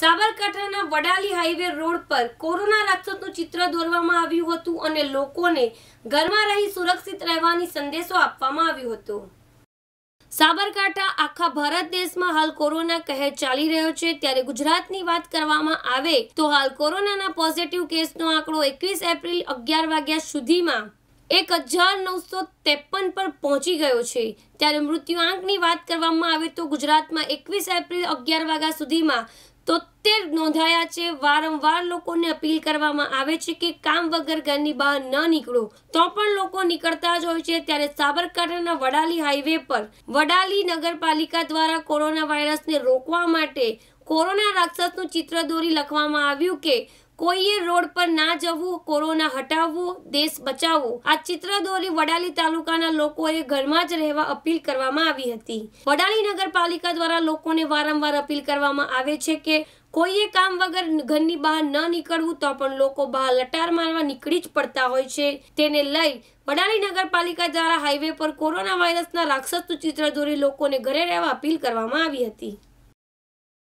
સાબરકાંઠાના Vadali highway road પર corona રાક્ષસનું ચિત્ર દોરવામાં આવ્યું હતું અને લોકોને ઘરમાં રહી સુરક્ષિત રહેવાની સંદેશો આપવામાં આવ્યો હતો સાબરકાંઠા આખા ભારત દેશમાં હાલ કોરોના કહેર ચાલી રહ્યો છે ત્યારે ગુજરાતની વાત કરવામાં આવે તો હાલ કોરોનાના પોઝિટિવ કેસનો આંકડો એકવીસ એપ્રિલ અગિયાર વાગ્યા સુધીમાં એક હજાર નવસો ત્રેપન પર પહોંચી ગયો છે ત્યારે મૃત્યુઆંકની વાત કરવામાં આવે તો ગુજરાતમાં એકવીસ એપ્રિલ અગિયાર વાગ્યા સુધીમાં તોતેર નોંધાયા છે વારંવાર લોકોને અપીલ કરવામાં આવે છે કે કામ વગર ઘરની બહાર ન નીકળો તો પણ લોકો નીકળતા જ હોય છે ત્યારે સાબરકાંઠાના વડાલી હાઈવે પર વડાલી નગરપાલિકા દ્વારા કોરોના વાયરસને રોકવા માટે કોરોના રાક્ષસનું ચિત્ર દોરી લખવામાં આવ્યું કે કોઈએ રોડ પર ના જવું કોરોના હટાવવો દેશ બચાવવો આ ચિત્ર દોરી વડાલી તાલુકાના લોકોએ ઘરમાં જ રહેવા અપીલ કરવામાં આવી હતી વડાલી નગરપાલિકા દ્વારા લોકોને વારંવાર અપીલ કરવામાં આવે છે કે કોઈએ કામ વગર ઘરની બહાર ન નીકળવું તો પણ લોકો બહાર લટાર મારવા નીકળી જ પડતા હોય છે તેને લઈ વડાલી નગરપાલિકા દ્વારા હાઈવે પર કોરોના વાયરસના રાક્ષસનું ચિત્ર દોરી લોકોને ઘરે રહેવા અપીલ કરવામાં આવી હતી